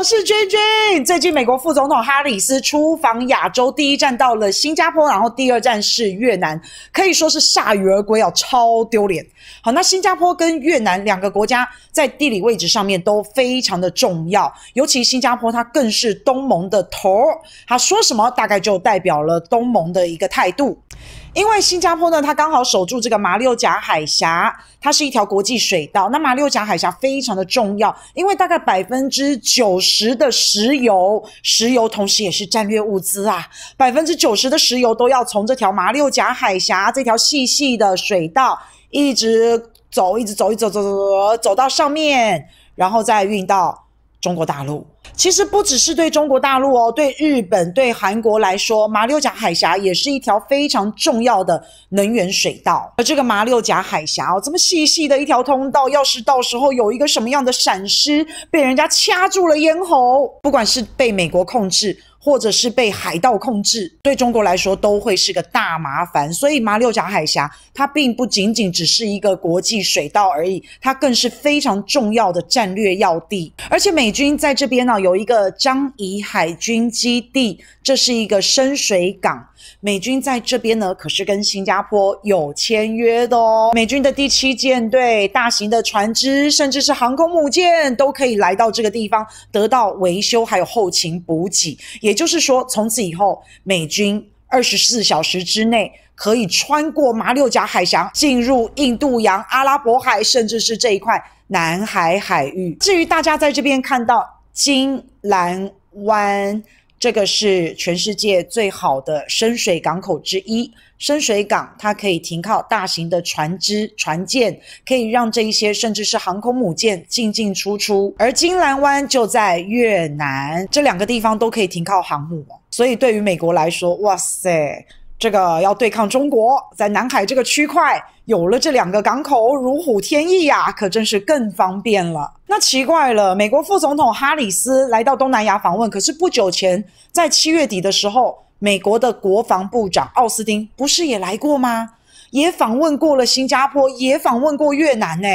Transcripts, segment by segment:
我是娟娟。最近美国副总统哈里斯出访亚洲，第一站到了新加坡，然后第二站是越南，可以说是铩羽而归，哦，超丢脸。好，那新加坡跟越南两个国家在地理位置上面都非常的重要，尤其新加坡它更是东盟的头，他说什么大概就代表了东盟的一个态度。因为新加坡呢，它刚好守住这个马六甲海峡，它是一条国际水道。那马六甲海峡非常的重要，因为大概百分之九十的石油，石油同时也是战略物资啊，百分之九十的石油都要从这条马六甲海峡这条细细的水道，一直走，一直走，一走走走走走到上面，然后再运到中国大陆。其实不只是对中国大陆哦，对日本、对韩国来说，马六甲海峡也是一条非常重要的能源水道。而这个马六甲海峡哦，这么细细的一条通道，要是到时候有一个什么样的闪失，被人家掐住了咽喉，不管是被美国控制，或者是被海盗控制，对中国来说都会是个大麻烦。所以马六甲海峡它并不仅仅只是一个国际水道而已，它更是非常重要的战略要地。而且美军在这边呢。有一个张仪海军基地，这是一个深水港。美军在这边呢，可是跟新加坡有签约的哦。美军的第七舰队，大型的船只，甚至是航空母舰，都可以来到这个地方得到维修，还有后勤补给。也就是说，从此以后，美军二十四小时之内可以穿过马六甲海峡，进入印度洋、阿拉伯海，甚至是这一块南海海域。至于大家在这边看到。金兰湾这个是全世界最好的深水港口之一，深水港它可以停靠大型的船只、船舰，可以让这些甚至是航空母舰进进出出。而金兰湾就在越南，这两个地方都可以停靠航母，所以对于美国来说，哇塞！这个要对抗中国，在南海这个区块，有了这两个港口，如虎添翼呀，可真是更方便了。那奇怪了，美国副总统哈里斯来到东南亚访问，可是不久前在七月底的时候，美国的国防部长奥斯汀不是也来过吗？也访问过了新加坡，也访问过越南呢。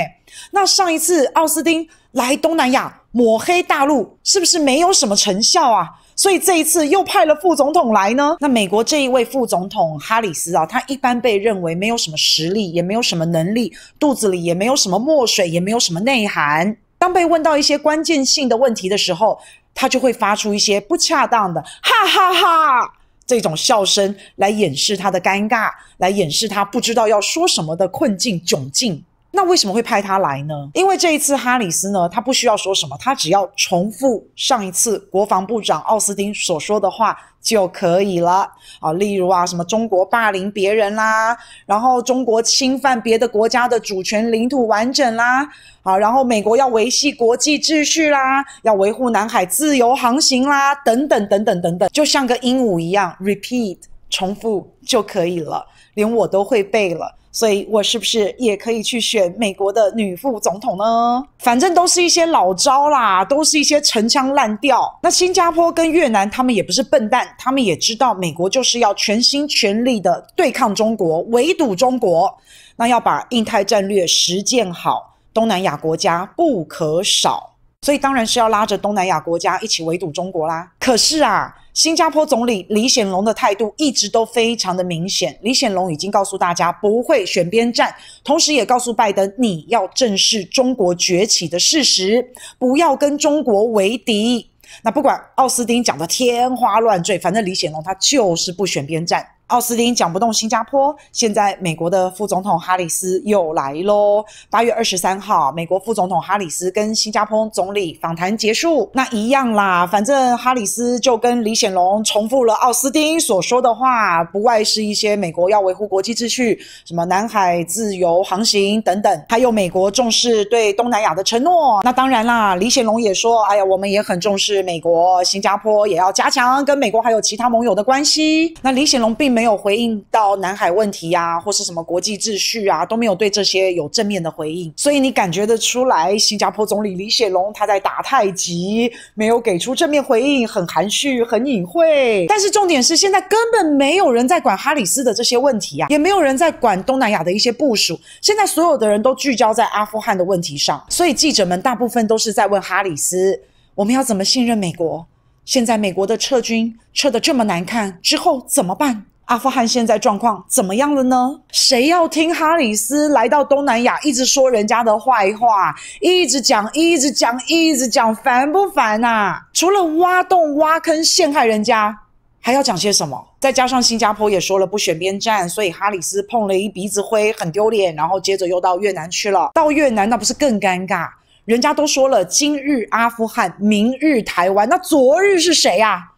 那上一次奥斯汀来东南亚抹黑大陆，是不是没有什么成效啊？所以这一次又派了副总统来呢？那美国这一位副总统哈里斯啊，他一般被认为没有什么实力，也没有什么能力，肚子里也没有什么墨水，也没有什么内涵。当被问到一些关键性的问题的时候，他就会发出一些不恰当的哈哈哈这种笑声，来掩饰他的尴尬，来掩饰他不知道要说什么的困境窘境。那为什么会派他来呢？因为这一次哈里斯呢，他不需要说什么，他只要重复上一次国防部长奥斯汀所说的话就可以了啊。例如啊，什么中国霸凌别人啦，然后中国侵犯别的国家的主权领土完整啦，好，然后美国要维系国际秩序啦，要维护南海自由航行啦，等等等等等等，就像个鹦鹉一样，repeat 重复就可以了，连我都会背了。所以我是不是也可以去选美国的女副总统呢？反正都是一些老招啦，都是一些陈腔滥调。那新加坡跟越南他们也不是笨蛋，他们也知道美国就是要全心全力的对抗中国、围堵中国，那要把印太战略实践好，东南亚国家不可少。所以当然是要拉着东南亚国家一起围堵中国啦。可是啊。新加坡总理李显龙的态度一直都非常的明显，李显龙已经告诉大家不会选边站，同时也告诉拜登，你要正视中国崛起的事实，不要跟中国为敌。那不管奥斯汀讲的天花乱坠，反正李显龙他就是不选边站。奥斯汀讲不动新加坡，现在美国的副总统哈里斯又来喽。八月二十三号，美国副总统哈里斯跟新加坡总理访谈结束，那一样啦。反正哈里斯就跟李显龙重复了奥斯汀所说的话，不外是一些美国要维护国际秩序，什么南海自由航行等等，还有美国重视对东南亚的承诺。那当然啦，李显龙也说：“哎呀，我们也很重视美国，新加坡也要加强跟美国还有其他盟友的关系。”那李显龙并。没有回应到南海问题呀，或是什么国际秩序啊，都没有对这些有正面的回应。所以你感觉得出来，新加坡总理李显龙他在打太极，没有给出正面回应，很含蓄，很隐晦。但是重点是，现在根本没有人在管哈里斯的这些问题呀，也没有人在管东南亚的一些部署。现在所有的人都聚焦在阿富汗的问题上，所以记者们大部分都是在问哈里斯：我们要怎么信任美国？现在美国的撤军撤得这么难看，之后怎么办？阿富汗现在状况怎么样了呢？谁要听哈里斯来到东南亚一直说人家的坏话，一直讲，一直讲，一直讲，烦不烦呐？除了挖洞、挖坑、陷害人家，还要讲些什么？再加上新加坡也说了不选边站，所以哈里斯碰了一鼻子灰，很丢脸。然后接着又到越南去了，到越南那不是更尴尬？人家都说了，今日阿富汗，明日台湾，那昨日是谁呀？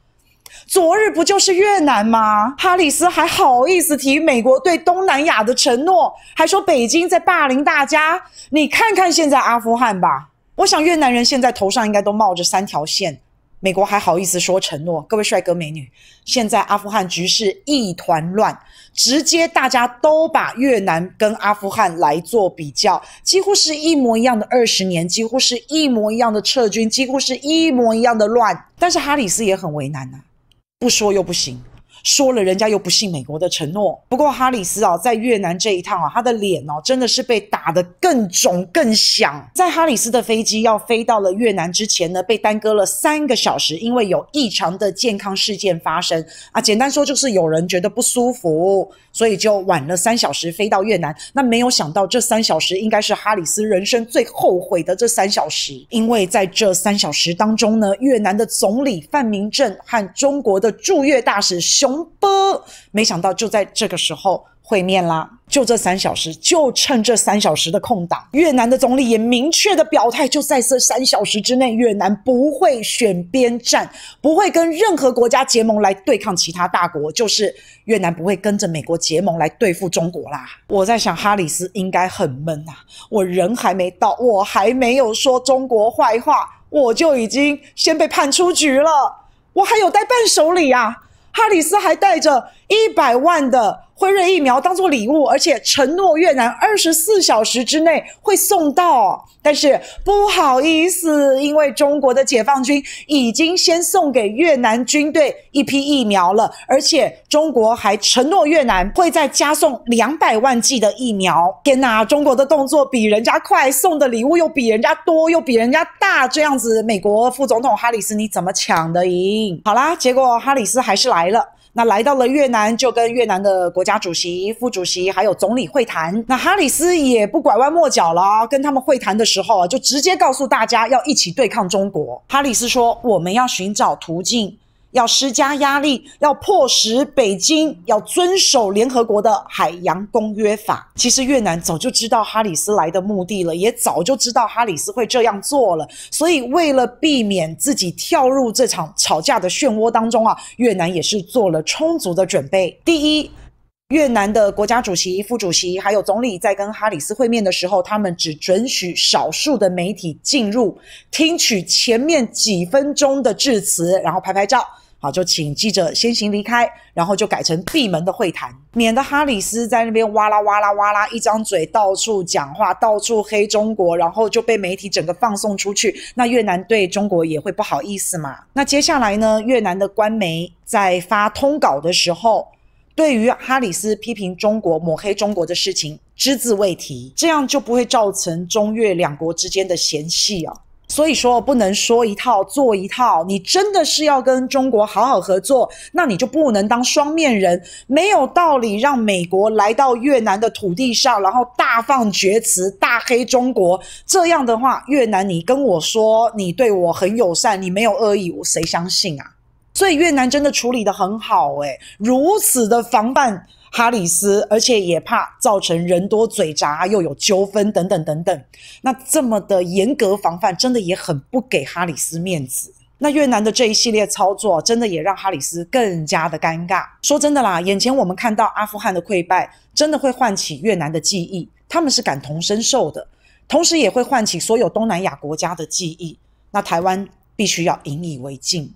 昨日不就是越南吗？哈里斯还好意思提美国对东南亚的承诺，还说北京在霸凌大家。你看看现在阿富汗吧，我想越南人现在头上应该都冒着三条线。美国还好意思说承诺？各位帅哥美女，现在阿富汗局势一团乱，直接大家都把越南跟阿富汗来做比较，几乎是一模一样的二十年，几乎是一模一样的撤军，几乎是一模一样的乱。但是哈里斯也很为难呐。不说又不行。说了，人家又不信美国的承诺。不过哈里斯啊，在越南这一趟啊，他的脸哦，真的是被打得更肿、更响。在哈里斯的飞机要飞到了越南之前呢，被耽搁了三个小时，因为有异常的健康事件发生啊。简单说，就是有人觉得不舒服，所以就晚了三小时飞到越南。那没有想到，这三小时应该是哈里斯人生最后悔的这三小时，因为在这三小时当中呢，越南的总理范明正和中国的驻越大使兄。不，没想到就在这个时候会面啦！就这三小时，就趁这三小时的空档，越南的总理也明确的表态，就在这三小时之内，越南不会选边站，不会跟任何国家结盟来对抗其他大国，就是越南不会跟着美国结盟来对付中国啦。我在想，哈里斯应该很闷啊！我人还没到，我还没有说中国坏话，我就已经先被判出局了。我还有带伴手礼啊！哈里斯还带着一百万的。辉瑞疫苗当做礼物，而且承诺越南二十四小时之内会送到。但是不好意思，因为中国的解放军已经先送给越南军队一批疫苗了，而且中国还承诺越南会再加送两百万剂的疫苗。天哪，中国的动作比人家快，送的礼物又比人家多，又比人家大，这样子，美国副总统哈里斯你怎么抢得赢？好啦，结果哈里斯还是来了。那来到了越南，就跟越南的国家主席、副主席还有总理会谈。那哈里斯也不拐弯抹角了，跟他们会谈的时候，啊，就直接告诉大家要一起对抗中国。哈里斯说：“我们要寻找途径。”要施加压力，要迫使北京要遵守联合国的海洋公约法。其实越南早就知道哈里斯来的目的了，也早就知道哈里斯会这样做了。所以为了避免自己跳入这场吵架的漩涡当中啊，越南也是做了充足的准备。第一，越南的国家主席、副主席还有总理在跟哈里斯会面的时候，他们只准许少数的媒体进入，听取前面几分钟的致辞，然后拍拍照。好，就请记者先行离开，然后就改成闭门的会谈，免得哈里斯在那边哇啦哇啦哇啦一张嘴到处讲话，到处黑中国，然后就被媒体整个放送出去。那越南对中国也会不好意思嘛？那接下来呢？越南的官媒在发通稿的时候，对于哈里斯批评中国、抹黑中国的事情只字未提，这样就不会造成中越两国之间的嫌隙啊。所以说不能说一套做一套，你真的是要跟中国好好合作，那你就不能当双面人。没有道理让美国来到越南的土地上，然后大放厥词、大黑中国。这样的话，越南你跟我说你对我很友善，你没有恶意，我谁相信啊？所以越南真的处理的很好，哎，如此的防范。哈里斯，而且也怕造成人多嘴杂，又有纠纷等等等等。那这么的严格防范，真的也很不给哈里斯面子。那越南的这一系列操作，真的也让哈里斯更加的尴尬。说真的啦，眼前我们看到阿富汗的溃败，真的会唤起越南的记忆，他们是感同身受的，同时也会唤起所有东南亚国家的记忆。那台湾必须要引以为戒。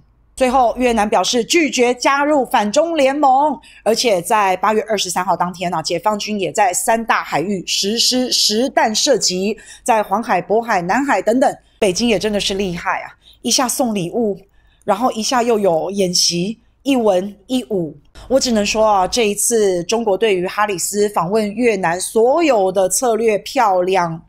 最后，越南表示拒绝加入反中联盟，而且在八月二十三号当天呢，解放军也在三大海域实施实弹射击，在黄海、渤海、南海等等。北京也真的是厉害啊，一下送礼物，然后一下又有演习，一文一武。我只能说啊，这一次中国对于哈里斯访问越南所有的策略漂亮。